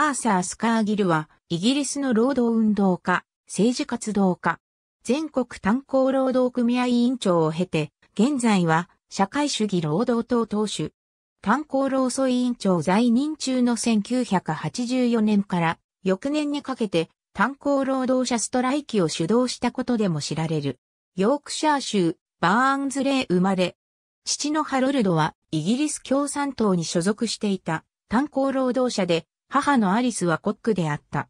アーサー・スカーギルは、イギリスの労働運動家、政治活動家、全国炭鉱労働組合委員長を経て、現在は社会主義労働党党首、炭鉱労組委員長在任中の1984年から翌年にかけて炭鉱労働者ストライキを主導したことでも知られる。ヨークシャー州バーンズレー生まれ。父のハロルドはイギリス共産党に所属していた炭鉱労働者で母のアリスはコックであった。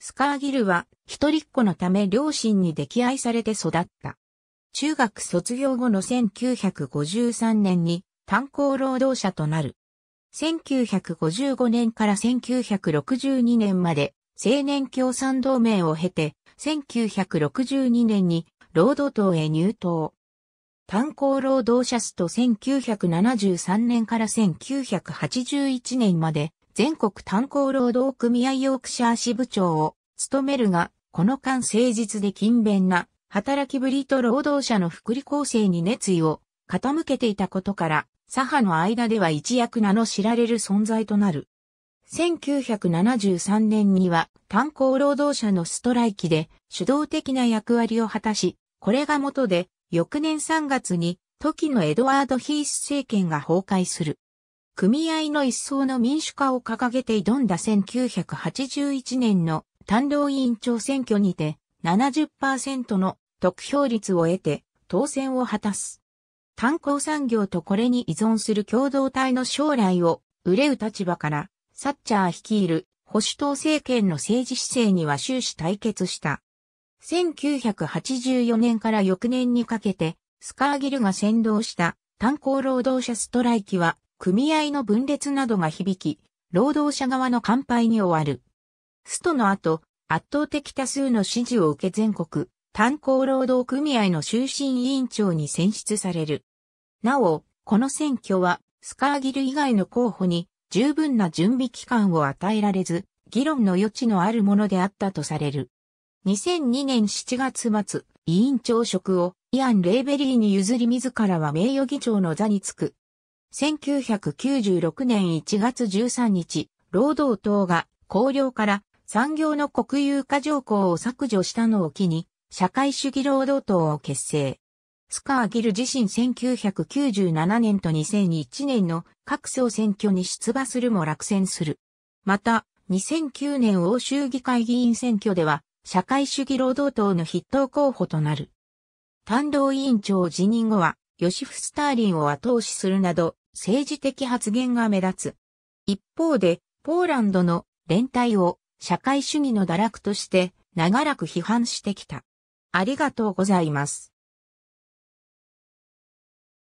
スカーギルは一人っ子のため両親に溺愛されて育った。中学卒業後の1953年に炭鉱労働者となる。1955年から1962年まで青年共産同盟を経て、1962年に労働党へ入党。炭鉱労働者数と1973年から1981年まで全国炭鉱労働組合ヨークシャー支部長を務めるが、この間誠実で勤勉な働きぶりと労働者の福利厚生に熱意を傾けていたことから、左派の間では一躍名の知られる存在となる。1973年には炭鉱労働者のストライキで主導的な役割を果たし、これが元で翌年3月に時のエドワード・ヒース政権が崩壊する。組合の一層の民主化を掲げて挑んだ1981年の単当委員長選挙にて70%の得票率を得て当選を果たす。炭鉱産業とこれに依存する共同体の将来を憂う立場から、サッチャー率いる保守党政権の政治姿勢には終始対決した。1984年から翌年にかけて、スカーギルが先導した炭鉱労働者ストライキは組合の分裂などが響き、労働者側の乾杯に終わる。ストの後、圧倒的多数の支持を受け全国、炭鉱労働組合の終身委員長に選出される。なお、この選挙は、スカーギル以外の候補に十分な準備期間を与えられず、議論の余地のあるものであったとされる。2002年7月末、委員長職をイアン・レーベリーに譲り自らは名誉議長の座につく。1996年1月13日、労働党が公領から産業の国有化条項を削除したのを機に、社会主義労働党を結成。スカーギル自身1997年と2001年の各総選挙に出馬するも落選する。また、2009年欧州議会議員選挙では、社会主義労働党の筆頭候補となる。担当委員長を辞任後は、ヨシフ・スターリンを後押しするなど、政治的発言が目立つ。一方で、ポーランドの連帯を社会主義の堕落として長らく批判してきた。ありがとうございます。